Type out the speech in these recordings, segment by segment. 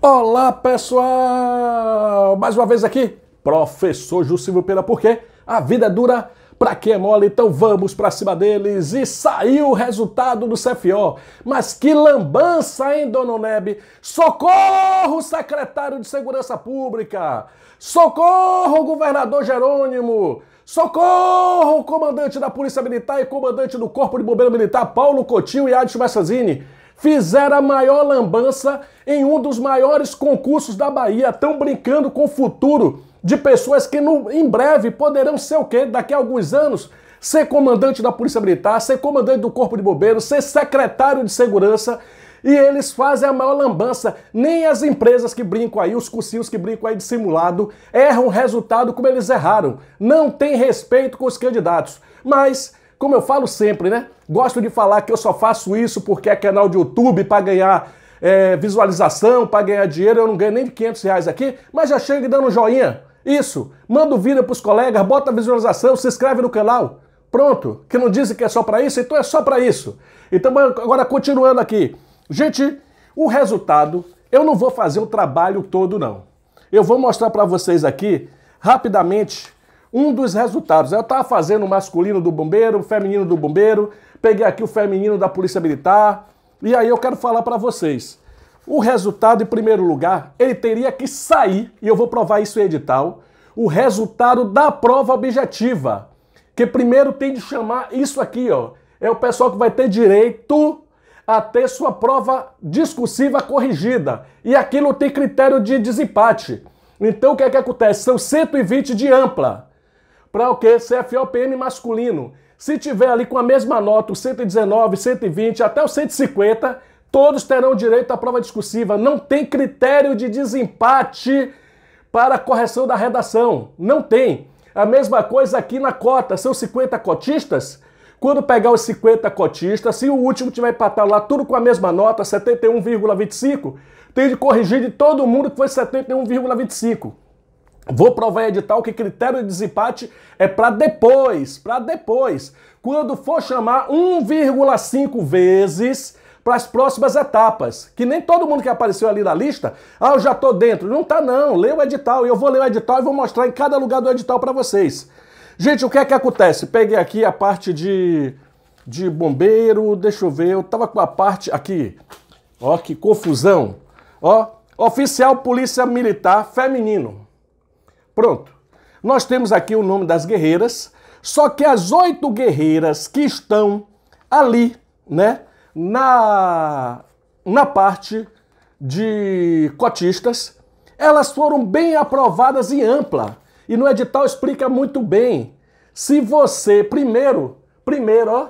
Olá pessoal! Mais uma vez aqui, professor Jussivo Pena, porque a vida é dura pra quem é mole, então vamos pra cima deles. E saiu o resultado do CFO. Mas que lambança, hein, Dona Neb? Socorro, secretário de Segurança Pública! Socorro, governador Jerônimo! Socorro, comandante da Polícia Militar e comandante do Corpo de Bombeiro Militar, Paulo Cotinho e Adson Messazini! fizeram a maior lambança em um dos maiores concursos da Bahia, estão brincando com o futuro de pessoas que no, em breve poderão ser o quê? Daqui a alguns anos, ser comandante da Polícia Militar, ser comandante do Corpo de Bombeiros, ser secretário de Segurança. E eles fazem a maior lambança. Nem as empresas que brincam aí, os cursinhos que brincam aí de simulado, erram o resultado como eles erraram. Não tem respeito com os candidatos. Mas como eu falo sempre, né? Gosto de falar que eu só faço isso porque é canal de YouTube para ganhar é, visualização, para ganhar dinheiro. Eu não ganho nem 500 reais aqui, mas já chega dando um joinha. Isso. Manda o vídeo pros colegas, bota a visualização, se inscreve no canal. Pronto. Que não dizem que é só para isso, então é só para isso. Então, agora continuando aqui. Gente, o resultado, eu não vou fazer o trabalho todo, não. Eu vou mostrar para vocês aqui, rapidamente, um dos resultados. Eu estava fazendo o masculino do bombeiro, o feminino do bombeiro, peguei aqui o feminino da Polícia Militar, e aí eu quero falar para vocês. O resultado, em primeiro lugar, ele teria que sair, e eu vou provar isso em edital, o resultado da prova objetiva. Que primeiro tem de chamar isso aqui, ó. É o pessoal que vai ter direito a ter sua prova discursiva corrigida. E aqui não tem critério de desempate. Então o que é que acontece? São 120 de ampla para o que? CFOPM masculino. Se tiver ali com a mesma nota, o 119, 120, até o 150, todos terão direito à prova discursiva. Não tem critério de desempate para correção da redação. Não tem. A mesma coisa aqui na cota. São 50 cotistas. Quando pegar os 50 cotistas, se o último tiver empatado lá tudo com a mesma nota, 71,25, tem de corrigir de todo mundo que foi 71,25. Vou provar em edital que critério de desempate é para depois, para depois, quando for chamar 1,5 vezes para as próximas etapas, que nem todo mundo que apareceu ali na lista, ah, eu já tô dentro. Não tá não, lê o edital, eu vou ler o edital e vou mostrar em cada lugar do edital para vocês. Gente, o que é que acontece? Peguei aqui a parte de de bombeiro, deixa eu ver, eu tava com a parte aqui. Ó, que confusão. Ó, oficial polícia militar feminino. Pronto. Nós temos aqui o nome das guerreiras, só que as oito guerreiras que estão ali, né, na, na parte de cotistas, elas foram bem aprovadas em ampla. E no edital explica muito bem. Se você, primeiro, primeiro, ó,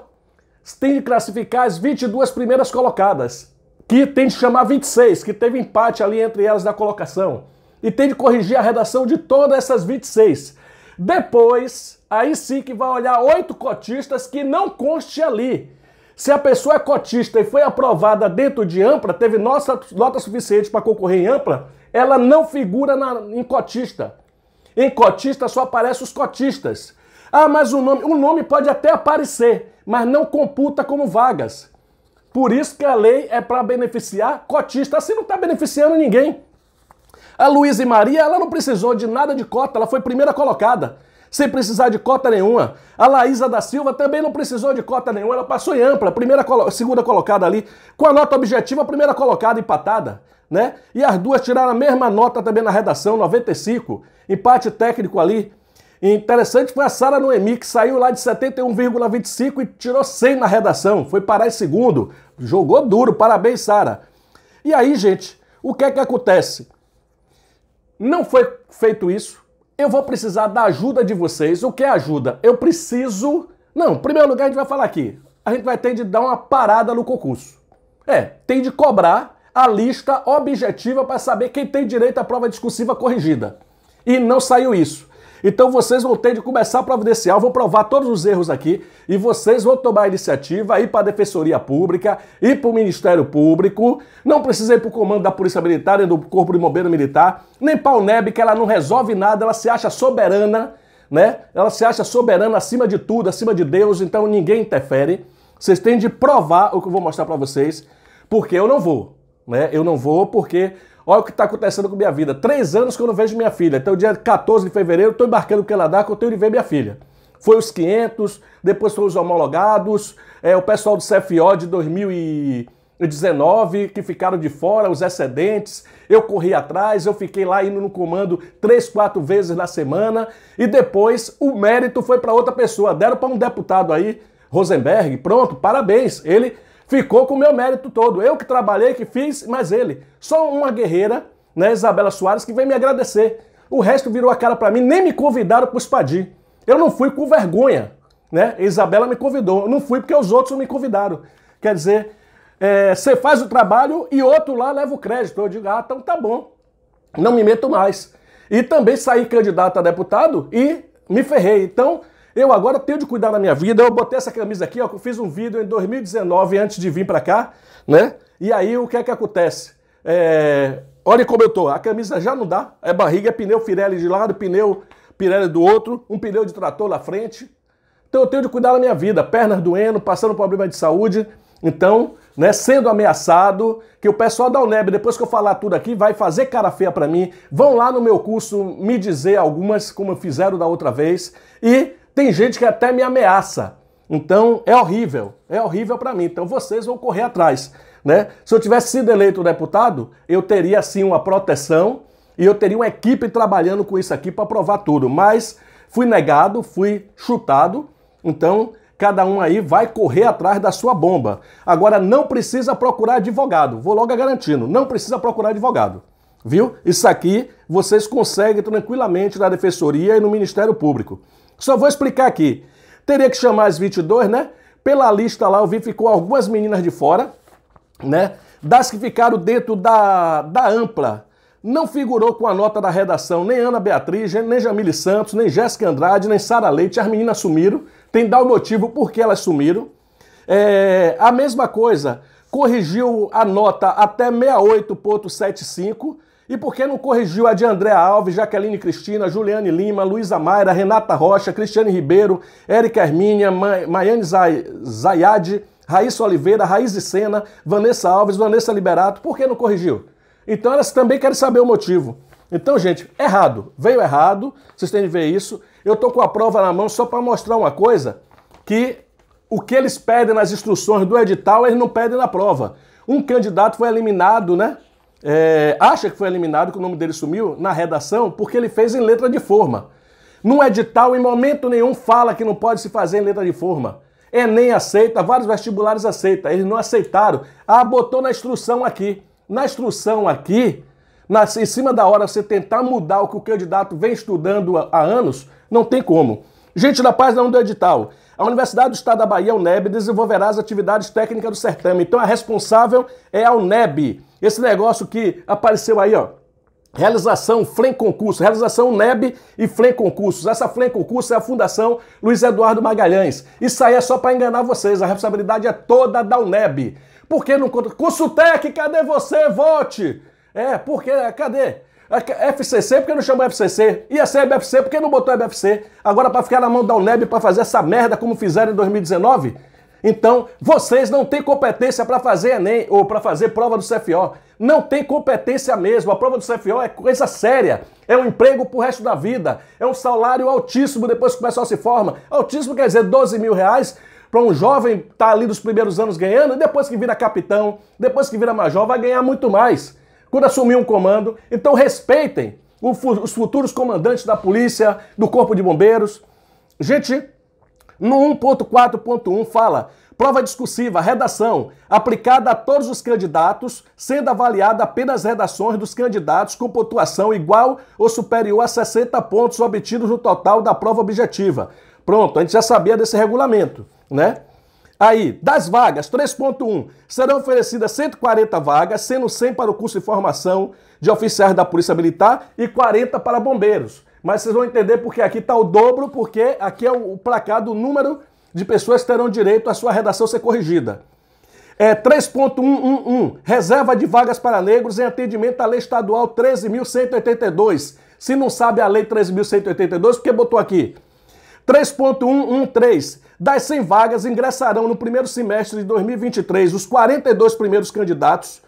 tem de classificar as 22 primeiras colocadas, que tem de chamar 26, que teve empate ali entre elas na colocação e tem de corrigir a redação de todas essas 26. Depois, aí sim que vai olhar oito cotistas que não conste ali. Se a pessoa é cotista e foi aprovada dentro de ampla, teve nossa nota suficiente para concorrer em ampla, ela não figura na, em cotista. Em cotista só aparecem os cotistas. Ah, mas o nome, o nome pode até aparecer, mas não computa como vagas. Por isso que a lei é para beneficiar cotista. Assim não está beneficiando ninguém. A Luísa e Maria, ela não precisou de nada de cota, ela foi primeira colocada, sem precisar de cota nenhuma. A Laísa da Silva também não precisou de cota nenhuma, ela passou em ampla, primeira colo segunda colocada ali, com a nota objetiva, primeira colocada empatada, né? E as duas tiraram a mesma nota também na redação, 95, empate técnico ali. E interessante foi a Sara Noemi, que saiu lá de 71,25 e tirou 100 na redação, foi parar em segundo, jogou duro, parabéns Sara. E aí, gente, o que é que acontece? não foi feito isso, eu vou precisar da ajuda de vocês. O que é ajuda? Eu preciso. Não, em primeiro lugar a gente vai falar aqui. A gente vai ter de dar uma parada no concurso. É, tem de cobrar a lista objetiva para saber quem tem direito à prova discursiva corrigida. E não saiu isso. Então vocês vão ter de começar a providenciar, eu vou provar todos os erros aqui e vocês vão tomar a iniciativa, ir para a Defensoria Pública, ir para o Ministério Público, não precisa ir para o Comando da Polícia Militar, nem do Corpo de Bombeiro Militar, nem para o NEB, que ela não resolve nada, ela se acha soberana, né? Ela se acha soberana acima de tudo, acima de Deus, então ninguém interfere. Vocês têm de provar o que eu vou mostrar para vocês, porque eu não vou, né? Eu não vou porque Olha o que está acontecendo com minha vida. Três anos que eu não vejo minha filha. Então, dia 14 de fevereiro, estou embarcando para o Canadá que eu tenho de ver minha filha. Foi os 500, depois foram os homologados, é, o pessoal do CFO de 2019 que ficaram de fora, os excedentes. Eu corri atrás, eu fiquei lá indo no comando três, quatro vezes na semana e depois o mérito foi para outra pessoa. Deram para um deputado aí, Rosenberg, pronto, parabéns. Ele ficou com o meu mérito todo. Eu que trabalhei, que fiz, mas ele. Só uma guerreira, né, Isabela Soares, que veio me agradecer. O resto virou a cara para mim, nem me convidaram para o Eu não fui com vergonha, né? Isabela me convidou. Eu não fui porque os outros me convidaram. Quer dizer, é, você faz o trabalho e outro lá leva o crédito. Eu digo, ah, então tá bom, não me meto mais. E também saí candidato a deputado e me ferrei. Então, eu agora tenho de cuidar da minha vida. Eu botei essa camisa aqui, ó, fiz um vídeo em 2019 antes de vir para cá, né? E aí o que é que acontece? É... Olha como eu tô. A camisa já não dá. É barriga, é pneu Firelli de lado, pneu Pirelli do outro, um pneu de trator na frente. Então eu tenho de cuidar da minha vida, pernas doendo, passando problema de saúde. Então, né, sendo ameaçado, que o pessoal da UNEB, depois que eu falar tudo aqui, vai fazer cara feia para mim. Vão lá no meu curso me dizer algumas, como fizeram da outra vez. E tem gente que até me ameaça. Então é horrível, é horrível para mim. Então vocês vão correr atrás, né? Se eu tivesse sido eleito deputado, eu teria sim uma proteção e eu teria uma equipe trabalhando com isso aqui para provar tudo. Mas fui negado, fui chutado. Então cada um aí vai correr atrás da sua bomba. Agora não precisa procurar advogado. Vou logo garantindo, não precisa procurar advogado. Viu? Isso aqui vocês conseguem tranquilamente na defensoria e no Ministério Público. Só vou explicar aqui. Teria que chamar as 22, né? Pela lista lá, eu vi ficou algumas meninas de fora, né? Das que ficaram dentro da, da ampla. Não figurou com a nota da redação nem Ana Beatriz, nem Jamile Santos, nem Jéssica Andrade, nem Sara Leite. As meninas sumiram. Tem dar o motivo por que elas sumiram. É, a mesma coisa, corrigiu a nota até 68,75 e por que não corrigiu a de André Alves, Jaqueline Cristina, Juliane Lima, Luísa Mayra, Renata Rocha, Cristiane Ribeiro, Érica Hermínia, Ma Maiane Zayade, Raíssa Oliveira, Raiz Sena, Vanessa Alves, Vanessa Liberato? Por que não corrigiu? Então elas também querem saber o motivo. Então, gente, errado. Veio errado, vocês têm de ver isso. Eu tô com a prova na mão só para mostrar uma coisa que o que eles pedem nas instruções do edital, eles não pedem na prova. Um candidato foi eliminado, né? é, acha que foi eliminado, que o nome dele sumiu na redação, porque ele fez em letra de forma. Num edital, em momento nenhum, fala que não pode se fazer em letra de forma. Enem aceita, vários vestibulares aceita eles não aceitaram. Ah, botou na instrução aqui. Na instrução aqui, na, em cima da hora você tentar mudar o que o candidato vem estudando há, há anos, não tem como. Gente da paz, não do edital. A Universidade do Estado da Bahia, a UNEB, desenvolverá as atividades técnicas do certame. Então a responsável é a UNEB. Esse negócio que apareceu aí, ó. Realização FLEM Concurso, realização NEB e FLEM Concursos. Essa FLEM Concurso é a Fundação Luiz Eduardo Magalhães. Isso aí é só para enganar vocês, a responsabilidade é toda da UNEB. Por que não conta? Consultec, cadê você? Vote! É, porque, cadê? É é FCC porque não chamou FCC, ser a por porque não botou BFC. Agora para ficar na mão da UNEB para fazer essa merda como fizeram em 2019, então, vocês não têm competência para fazer Enem ou para fazer prova do CFO. Não tem competência mesmo. A prova do CFO é coisa séria. É um emprego pro resto da vida. É um salário altíssimo depois que o pessoal se forma. Altíssimo quer dizer 12 mil reais para um jovem estar tá ali dos primeiros anos ganhando, e depois que vira capitão, depois que vira major, vai ganhar muito mais. Quando assumir um comando. Então, respeitem os futuros comandantes da polícia, do corpo de bombeiros. Gente, no 1.4.1 fala: prova discursiva, redação, aplicada a todos os candidatos, sendo avaliada apenas redações dos candidatos com pontuação igual ou superior a 60 pontos obtidos no total da prova objetiva. Pronto, a gente já sabia desse regulamento, né? Aí, das vagas, 3.1, serão oferecidas 140 vagas, sendo 100 para o curso de formação de oficiais da Polícia Militar e 40 para bombeiros. Mas vocês vão entender porque aqui está o dobro, porque aqui é o placar do número de pessoas que terão direito à sua redação ser corrigida. É 3.111, reserva de vagas para negros em atendimento à lei estadual 13.182. Se não sabe a lei 13.182, que botou aqui? 3.113. Das 100 vagas ingressarão no primeiro semestre de 2023 os 42 primeiros candidatos,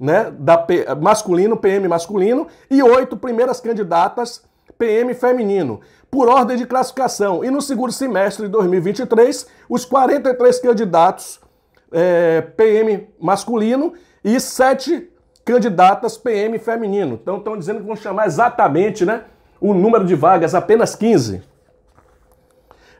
né, da P, masculino, PM masculino, e oito primeiras candidatas PM feminino, por ordem de classificação. E no segundo semestre de 2023, os 43 candidatos é, PM masculino e 7 candidatas PM feminino. Então estão dizendo que vão chamar exatamente né, o número de vagas, apenas 15.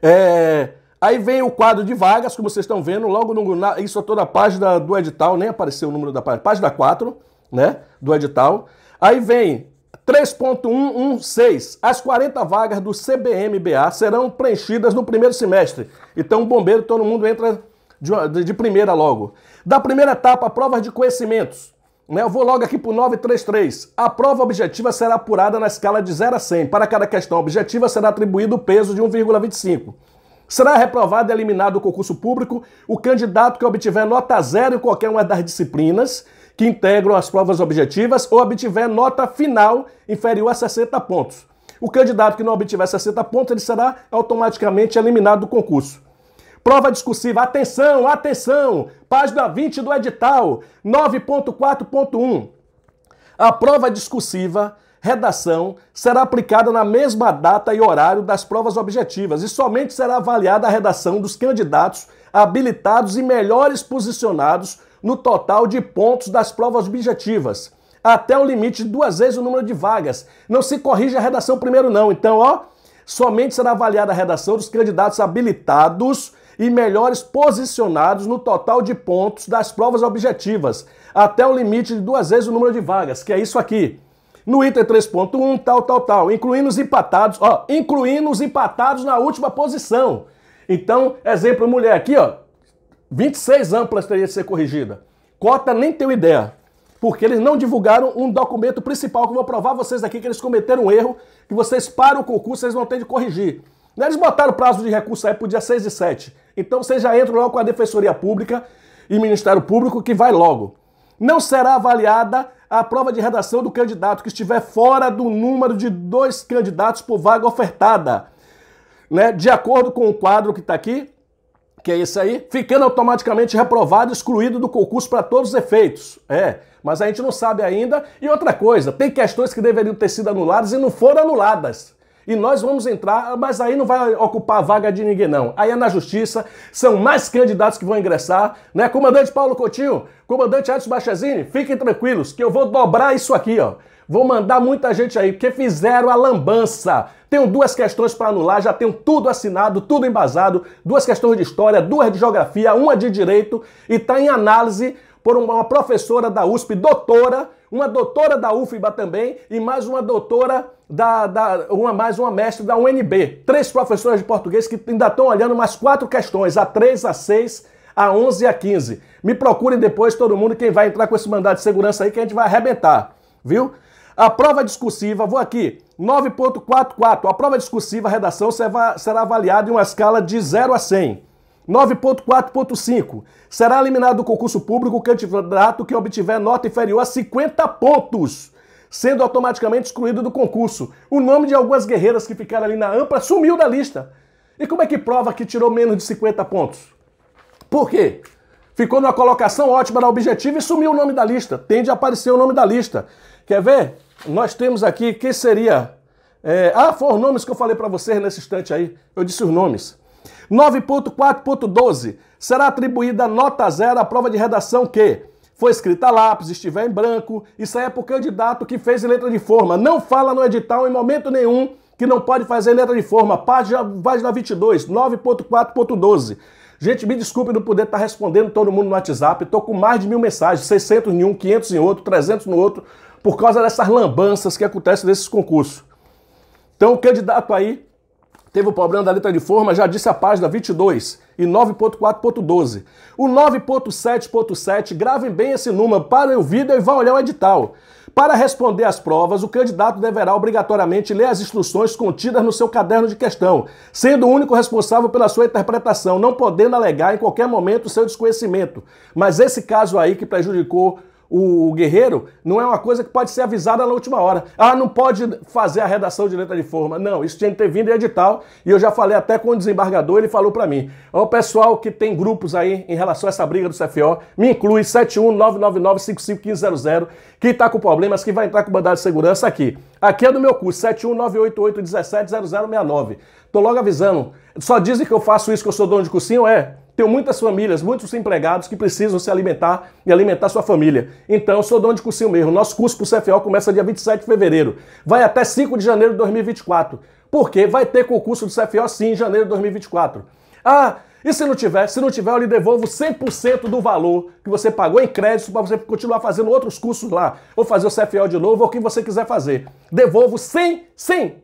É, aí vem o quadro de vagas, como vocês estão vendo, logo no, na, isso é toda a página do edital, nem apareceu o número da página, página 4 né, do edital. Aí vem 3.116. As 40 vagas do CBMBA serão preenchidas no primeiro semestre. Então, o bombeiro, todo mundo entra de, de primeira logo. Da primeira etapa, provas de conhecimentos. Né, eu vou logo aqui para o 933. A prova objetiva será apurada na escala de 0 a 100. Para cada questão objetiva será atribuído o peso de 1,25. Será reprovado e eliminado do concurso público o candidato que obtiver nota zero em qualquer uma das disciplinas que integram as provas objetivas ou obtiver nota final inferior a 60 pontos. O candidato que não obtiver 60 pontos, ele será automaticamente eliminado do concurso. Prova discursiva, atenção, atenção! Página 20 do edital, 9.4.1. A prova discursiva, redação, será aplicada na mesma data e horário das provas objetivas e somente será avaliada a redação dos candidatos habilitados e melhores posicionados no total de pontos das provas objetivas, até o limite de duas vezes o número de vagas. Não se corrige a redação primeiro, não. Então, ó, somente será avaliada a redação dos candidatos habilitados e melhores posicionados no total de pontos das provas objetivas, até o limite de duas vezes o número de vagas, que é isso aqui. No item 3.1, tal, tal, tal, incluindo os empatados, ó, incluindo os empatados na última posição. Então, exemplo, mulher aqui, ó, 26 amplas teria de ser corrigida. Cota nem tem ideia, porque eles não divulgaram um documento principal que eu vou provar a vocês aqui que eles cometeram um erro, que vocês param o concurso, vocês vão ter de corrigir. Né, eles botaram o prazo de recurso aí para o dia 6 e 7. Então vocês já entram logo com a Defensoria Pública e Ministério Público que vai logo. Não será avaliada a prova de redação do candidato que estiver fora do número de dois candidatos por vaga ofertada. Né? De acordo com o quadro que está aqui, que é esse aí, ficando automaticamente reprovado, excluído do concurso para todos os efeitos. É, mas a gente não sabe ainda. E outra coisa, tem questões que deveriam ter sido anuladas e não foram anuladas. E nós vamos entrar, mas aí não vai ocupar a vaga de ninguém, não. Aí é na justiça, são mais candidatos que vão ingressar, né? Comandante Paulo Coutinho, comandante Edson Bachazini, fiquem tranquilos que eu vou dobrar isso aqui, ó. Vou mandar muita gente aí, porque fizeram a lambança. Tenho duas questões para anular, já tenho tudo assinado, tudo embasado, duas questões de história, duas de geografia, uma de direito e está em análise por uma professora da USP, doutora, uma doutora da UFBA também e mais uma doutora da, da uma mais uma mestre da UNB. Três professoras de português que ainda estão olhando mais quatro questões, a 3, a 6, a 11 e a 15. Me procurem depois todo mundo quem vai entrar com esse mandado de segurança aí que a gente vai arrebentar, viu? A prova discursiva, vou aqui 9.44. A prova discursiva, a redação, será avaliada em uma escala de 0 a 100. 9.4.5. Será eliminado do concurso público o candidato que obtiver nota inferior a 50 pontos, sendo automaticamente excluído do concurso. O nome de algumas guerreiras que ficaram ali na ampla sumiu da lista. E como é que prova que tirou menos de 50 pontos? Por quê? Ficou numa colocação ótima na objetiva e sumiu o nome da lista. Tende a aparecer o nome da lista. Quer ver? nós temos aqui que seria. É, ah, foram nomes que eu falei para vocês nesse instante aí. Eu disse os nomes. 9.4.12 será atribuída nota zero à prova de redação que foi escrita a lápis, estiver em branco. Isso aí é para o candidato que fez em letra de forma. Não fala no edital em momento nenhum que não pode fazer em letra de forma. Página, página 22, 9.4.12. Gente, me desculpe não poder estar tá respondendo todo mundo no WhatsApp. Estou com mais de mil mensagens, 600 em um, 500 em outro, 300 no outro por causa dessas lambanças que acontecem nesses concursos. Então o candidato aí teve o problema da letra de forma, já disse a página 22 e 9.4.12. O 9.7.7, gravem bem esse número para o vídeo e vá olhar o edital. Para responder às provas, o candidato deverá obrigatoriamente ler as instruções contidas no seu caderno de questão, sendo o único responsável pela sua interpretação, não podendo alegar em qualquer momento seu desconhecimento. Mas esse caso aí que prejudicou o, guerreiro não é uma coisa que pode ser avisada na última hora. Ah, não pode fazer a redação de letra de forma. Não, isso tinha que ter vindo em edital. E eu já falei até com o desembargador, ele falou para mim. O pessoal que tem grupos aí em relação a essa briga do CFO, me inclui 71999551500, que está com problemas, que vai entrar com mandado de segurança aqui. Aqui é do meu curso, 71988170069. Tô logo avisando. Só dizem que eu faço isso, que eu sou dono de cursinho? É. Tenho muitas famílias, muitos empregados que precisam se alimentar e alimentar sua família. Então, sou dono de cursinho mesmo. Nosso curso para o CFO começa dia 27 de fevereiro. Vai até 5 de janeiro de 2024. por quê? vai ter concurso do CFO sim em janeiro de 2024. Ah, e se não tiver? Se não tiver, eu lhe devolvo 100% do valor que você pagou em crédito para você continuar fazendo outros cursos lá, ou fazer o CFO de novo, ou o que você quiser fazer. Devolvo 100%, 100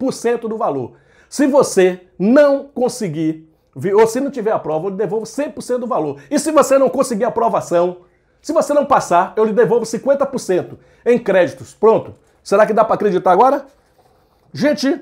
do valor. Se você não conseguir ou se não tiver a prova, eu lhe devolvo 100% do valor. E se você não conseguir a aprovação, se você não passar, eu lhe devolvo 50% em créditos. Pronto. Será que dá para acreditar agora? Gente,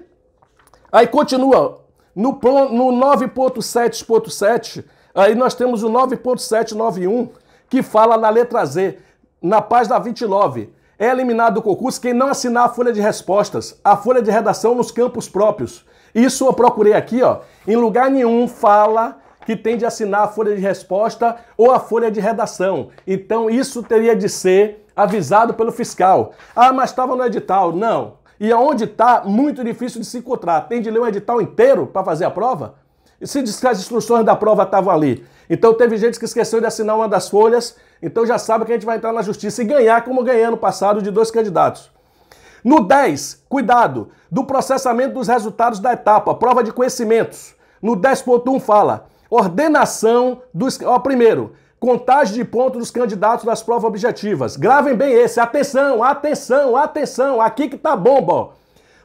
aí continua. No, no 9.7.7, aí nós temos o 9.791, que fala na letra Z, na página 29. É eliminado do concurso quem não assinar a folha de respostas, a folha de redação nos campos próprios isso eu procurei aqui, ó. Em lugar nenhum fala que tem de assinar a folha de resposta ou a folha de redação. Então isso teria de ser avisado pelo fiscal. Ah, mas estava no edital. Não. E aonde está, muito difícil de se encontrar. Tem de ler o edital inteiro para fazer a prova? E se diz que as instruções da prova estavam ali? Então teve gente que esqueceu de assinar uma das folhas, então já sabe que a gente vai entrar na justiça e ganhar como ganhei ano passado de dois candidatos. No 10, cuidado, do processamento dos resultados da etapa, prova de conhecimentos. No 10.1 fala, ordenação dos... Ó, primeiro, contagem de pontos dos candidatos das provas objetivas. Gravem bem esse, atenção, atenção, atenção, aqui que tá bomba, ó.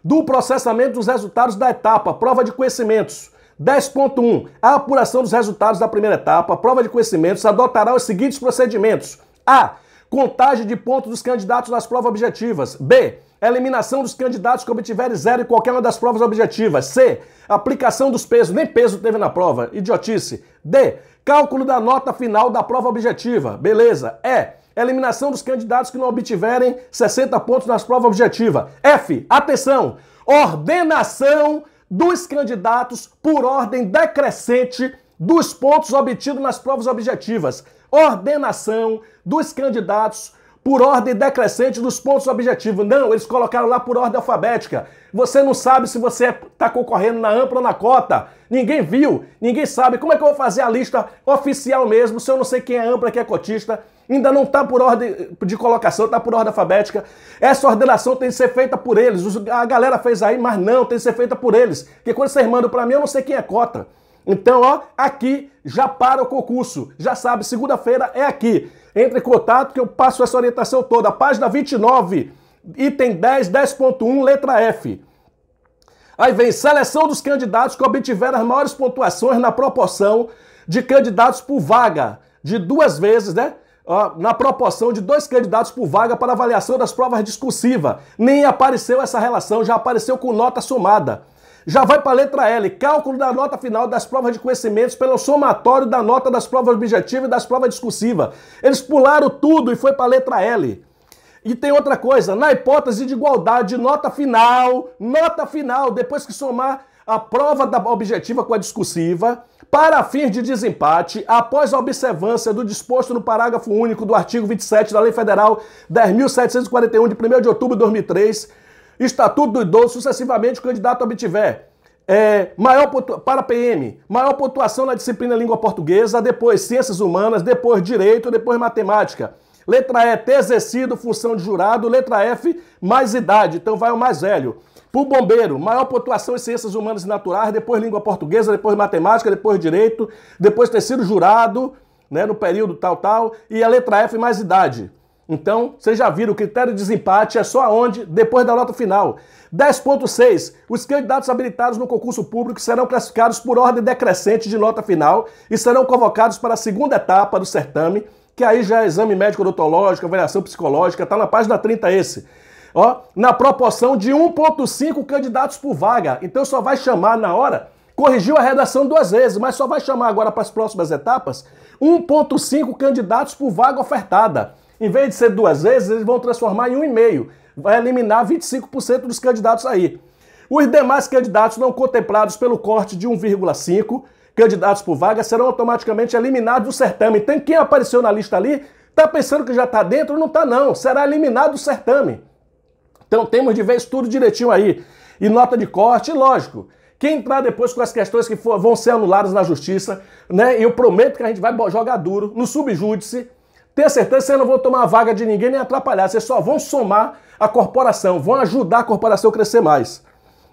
Do processamento dos resultados da etapa, prova de conhecimentos. 10.1. A apuração dos resultados da primeira etapa, prova de conhecimentos, adotará os seguintes procedimentos. A Contagem de pontos dos candidatos nas provas objetivas. B. Eliminação dos candidatos que obtiverem zero em qualquer uma das provas objetivas. C. Aplicação dos pesos. Nem peso teve na prova. Idiotice. D. Cálculo da nota final da prova objetiva. Beleza. E. Eliminação dos candidatos que não obtiverem 60 pontos nas provas objetivas. F. Atenção. Ordenação dos candidatos por ordem decrescente dos pontos obtidos nas provas objetivas ordenação dos candidatos por ordem decrescente dos pontos objetivos. Não, eles colocaram lá por ordem alfabética. Você não sabe se você está é, concorrendo na ampla ou na cota. Ninguém viu, ninguém sabe. Como é que eu vou fazer a lista oficial mesmo se eu não sei quem é ampla, quem é cotista? Ainda não está por ordem de colocação, está por ordem alfabética. Essa ordenação tem que ser feita por eles. A galera fez aí, mas não, tem que ser feita por eles. Porque quando vocês mandam para mim, eu não sei quem é cota. Então, ó, aqui já para o concurso. Já sabe, segunda-feira é aqui. Entre em contato que eu passo essa orientação toda. Página 29, item 10, 10.1, letra F. Aí vem seleção dos candidatos que obtiveram as maiores pontuações na proporção de candidatos por vaga, de duas vezes, né? na proporção de dois candidatos por vaga para avaliação das provas discursiva. Nem apareceu essa relação, já apareceu com nota somada já vai para a letra L, cálculo da nota final das provas de conhecimentos pelo somatório da nota das provas objetivas e das provas discursiva. Eles pularam tudo e foi para a letra L. E tem outra coisa, na hipótese de igualdade, nota final, nota final, depois que somar a prova da objetiva com a discursiva, para fins de desempate, após a observância do disposto no parágrafo único do artigo 27 da Lei Federal 10.741, de 1 de outubro de 2003, Estatuto do Idoso, sucessivamente, o candidato obtiver é, maior para PM, maior pontuação na disciplina língua portuguesa, depois ciências humanas, depois direito, depois matemática. Letra E, ter exercido função de jurado. Letra F, mais idade, então vai o mais velho. o bombeiro, maior pontuação em ciências humanas e naturais, depois língua portuguesa, depois matemática, depois direito, depois ter sido jurado, né, no período tal, tal. E a letra F, mais idade. Então, vocês já viram, o critério de desempate é só aonde? Depois da nota final. 10.6. Os candidatos habilitados no concurso público serão classificados por ordem decrescente de nota final e serão convocados para a segunda etapa do certame, que aí já é exame médico odontológico, avaliação psicológica, tá na página 30 esse. Ó, na proporção de 1.5 candidatos por vaga. Então só vai chamar na hora corrigiu a redação duas vezes, mas só vai chamar agora para as próximas etapas 1,5 candidatos por vaga ofertada. Em vez de ser duas vezes, eles vão transformar em um e meio. Vai eliminar 25% dos candidatos aí. Os demais candidatos não contemplados pelo corte de 1,5 candidatos por vaga serão automaticamente eliminados do certame. Tem então, quem apareceu na lista ali, tá pensando que já tá dentro? Não tá não, será eliminado do certame. Então temos de ver isso tudo direitinho aí. E nota de corte, lógico. Quem entrar depois com as questões que for, vão ser anuladas na justiça, né? Eu prometo que a gente vai jogar duro no subjúdice Tenha certeza que vocês não vão tomar a vaga de ninguém nem atrapalhar, vocês só vão somar a corporação, vão ajudar a corporação a crescer mais.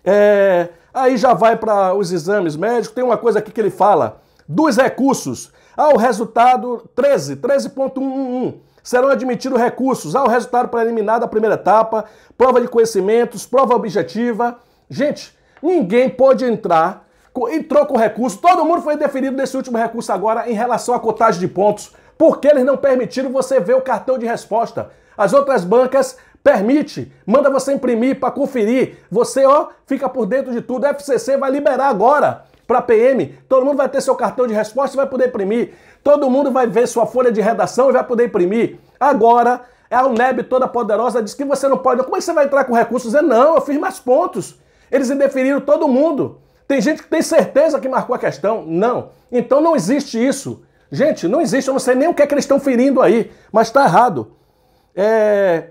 É... Aí já vai para os exames médicos, tem uma coisa aqui que ele fala, dos recursos. Ah, o resultado 13, 13.111. Serão admitidos recursos ao ah, o resultado preliminar da primeira etapa, prova de conhecimentos, prova objetiva. Gente, ninguém pode entrar, entrou com recurso, todo mundo foi definido nesse último recurso agora em relação à cotagem de pontos. Por que eles não permitiram você ver o cartão de resposta? As outras bancas permite, manda você imprimir para conferir. Você, ó, fica por dentro de tudo. A FCC vai liberar agora para PM. Todo mundo vai ter seu cartão de resposta e vai poder imprimir. Todo mundo vai ver sua folha de redação e vai poder imprimir. Agora, é a UNEB toda poderosa diz que você não pode. Como é que você vai entrar com recursos? É não, eu fiz mais pontos. Eles indeferiram todo mundo. Tem gente que tem certeza que marcou a questão. Não. Então não existe isso. Gente, não existe, eu não sei nem o que é que eles estão ferindo aí, mas está errado. É,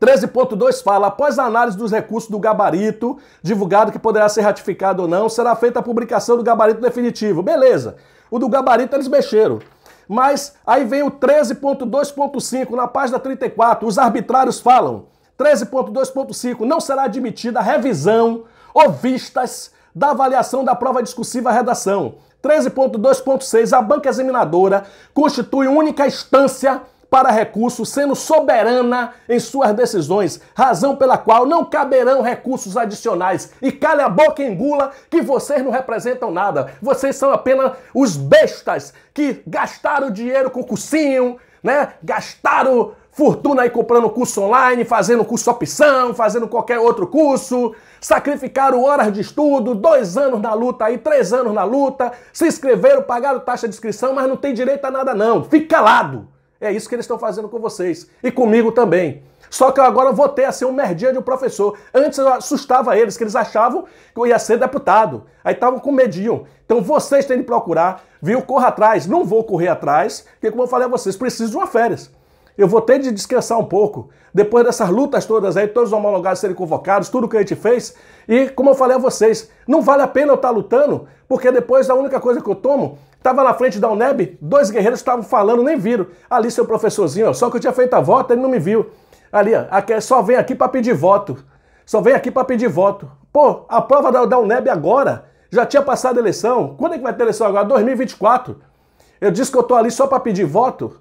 13.2 fala: após a análise dos recursos do gabarito, divulgado que poderá ser ratificado ou não, será feita a publicação do gabarito definitivo. Beleza. O do gabarito eles mexeram. Mas aí vem o 13.2.5, na página 34, os arbitrários falam: 13.2.5 não será admitida revisão ou vistas da avaliação da prova discursiva à redação. 13.2.6, a banca examinadora constitui única instância para recursos sendo soberana em suas decisões, razão pela qual não caberão recursos adicionais. E calha a boca e engula que vocês não representam nada. Vocês são apenas os bestas que gastaram dinheiro com cursinho, né? Gastaram fortuna aí comprando curso online, fazendo curso opção, fazendo qualquer outro curso, sacrificaram horas de estudo, dois anos na luta aí, três anos na luta, se inscreveram, pagaram taxa de inscrição, mas não tem direito a nada não. fica calado! É isso que eles estão fazendo com vocês e comigo também. Só que eu agora ter a assim, ser um merdinha de um professor. Antes eu assustava eles, que eles achavam que eu ia ser deputado. Aí estavam com medinho. Então vocês têm de procurar, viu? Corra atrás. Não vou correr atrás, porque como eu falei a vocês, preciso de uma férias. Eu vou ter de descansar um pouco. Depois dessas lutas todas aí, todos os homologados serem convocados, tudo que a gente fez. E, como eu falei a vocês, não vale a pena eu estar tá lutando, porque depois a única coisa que eu tomo estava na frente da UNEB, dois guerreiros estavam falando, nem viram. Ali seu professorzinho, ó, só que eu tinha feito a volta, ele não me viu. Ali, ó, só vem aqui para pedir voto. Só vem aqui para pedir voto. Pô, a prova da, da UNEB agora, já tinha passado a eleição. Quando é que vai ter eleição agora? 2024. Eu disse que eu tô ali só para pedir voto.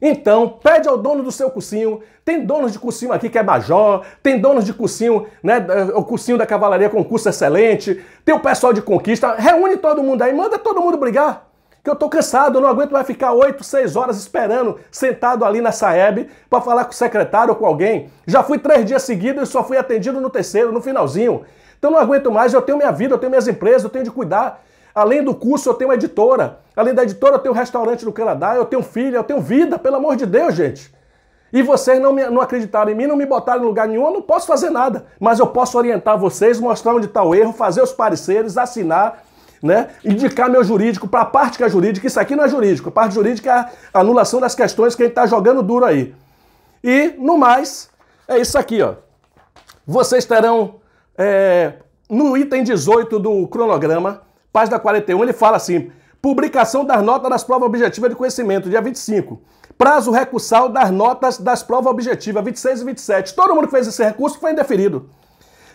Então, pede ao dono do seu cursinho. Tem donos de cursinho aqui que é major, tem donos de cursinho, né? O cursinho da cavalaria com curso excelente, tem o pessoal de conquista. Reúne todo mundo aí, manda todo mundo brigar. Que eu tô cansado, eu não aguento mais ficar 8, 6 horas esperando, sentado ali na Saeb, para falar com o secretário ou com alguém. Já fui três dias seguidos e só fui atendido no terceiro, no finalzinho. Então não aguento mais, eu tenho minha vida, eu tenho minhas empresas, eu tenho de cuidar. Além do curso, eu tenho uma editora. Além da editora, eu tenho um restaurante no Canadá, eu tenho filho, eu tenho vida, pelo amor de Deus, gente. E vocês não, me, não acreditaram em mim, não me botaram em lugar nenhum, eu não posso fazer nada. Mas eu posso orientar vocês, mostrar onde está o erro, fazer os pareceres, assinar, né? indicar meu jurídico para a parte que é jurídica. Isso aqui não é jurídico, a parte jurídica é a anulação das questões que a gente está jogando duro aí. E, no mais, é isso aqui, ó. Vocês terão, é, no item 18 do cronograma, página 41, ele fala assim: publicação das notas das provas objetivas de conhecimento, dia 25. Prazo recursal das notas das provas objetivas, 26 e 27. Todo mundo que fez esse recurso foi indeferido.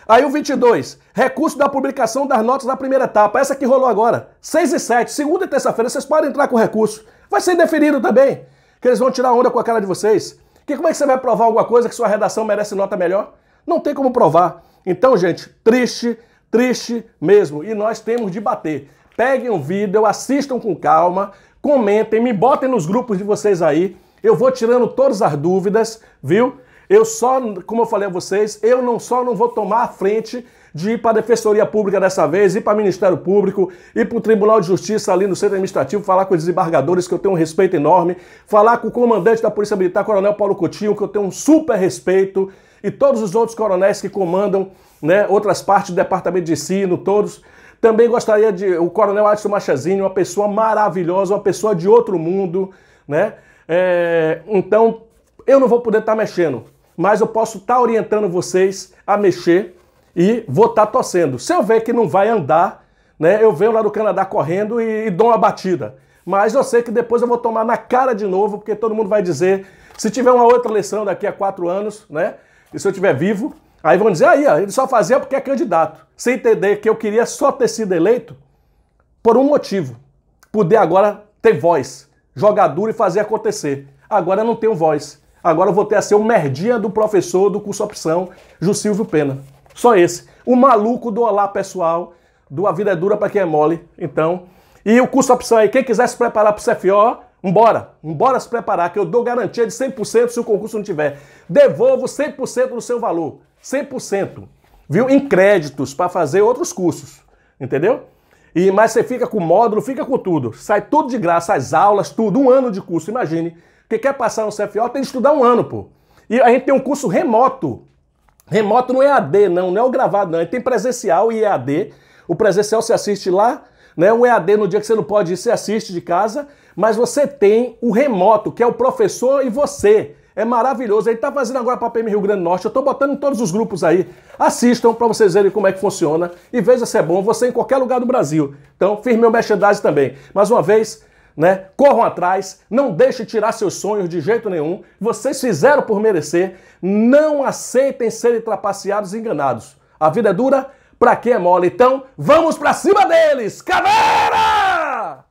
Aí o 22, recurso da publicação das notas da primeira etapa, essa que rolou agora. 6 e 7, segunda e terça-feira, vocês podem entrar com recurso. Vai ser indeferido também, que eles vão tirar onda com a cara de vocês. Que como é que você vai provar alguma coisa que sua redação merece nota melhor? Não tem como provar. Então, gente, triste, Triste mesmo. E nós temos de bater. Peguem o vídeo, assistam com calma, comentem, me botem nos grupos de vocês aí. Eu vou tirando todas as dúvidas, viu? Eu só, como eu falei a vocês, eu não só não vou tomar a frente de ir para a Defensoria Pública dessa vez, ir para o Ministério Público, ir para o Tribunal de Justiça ali no Centro Administrativo, falar com os desembargadores, que eu tenho um respeito enorme, falar com o comandante da Polícia Militar, Coronel Paulo Coutinho, que eu tenho um super respeito, e todos os outros coronéis que comandam né, outras partes do departamento de ensino, todos. Também gostaria de. O Coronel Adson Machazini, uma pessoa maravilhosa, uma pessoa de outro mundo, né? É, então, eu não vou poder estar tá mexendo, mas eu posso estar tá orientando vocês a mexer e vou estar tá torcendo. Se eu ver que não vai andar, né? Eu venho lá do Canadá correndo e, e dou uma batida. Mas eu sei que depois eu vou tomar na cara de novo, porque todo mundo vai dizer. Se tiver uma outra eleição daqui a quatro anos, né? E se eu estiver vivo, Aí vão dizer, aí, ele só fazia porque é candidato. Sem entender que eu queria só ter sido eleito por um motivo. Poder agora ter voz, jogar duro e fazer acontecer. Agora eu não tenho voz. Agora eu vou ter a ser o um merdinha do professor do curso opção, Jusilvio Pena. Só esse. O maluco do Olá Pessoal, do A Vida é Dura para Quem é Mole. Então, e o curso opção aí, quem quiser se preparar para o CFO, Embora, embora se preparar, que eu dou garantia de 100% se o concurso não tiver. Devolvo 100% do seu valor. 100%, viu? Em créditos para fazer outros cursos, entendeu? E mas você fica com o módulo, fica com tudo. Sai tudo de graça, as aulas, tudo, um ano de curso, imagine. Quem quer passar no CFO tem que estudar um ano, pô. E a gente tem um curso remoto. Remoto não é AD, não, não é o gravado, não. A gente tem presencial e EAD. O presencial se assiste lá, né? O EAD no dia que você não pode ir, você assiste de casa, mas você tem o remoto, que é o professor e você. É maravilhoso. Ele está fazendo agora para a PM Rio Grande do Norte. Eu estou botando em todos os grupos aí. Assistam para vocês verem como é que funciona e veja se é bom você em qualquer lugar do Brasil. Então, firme o merchandising também. Mais uma vez, né? Corram atrás, não deixe tirar seus sonhos de jeito nenhum. Vocês fizeram por merecer. Não aceitem serem trapaceados e enganados. A vida é dura para quem é mole. Então, vamos para cima deles! Caveira!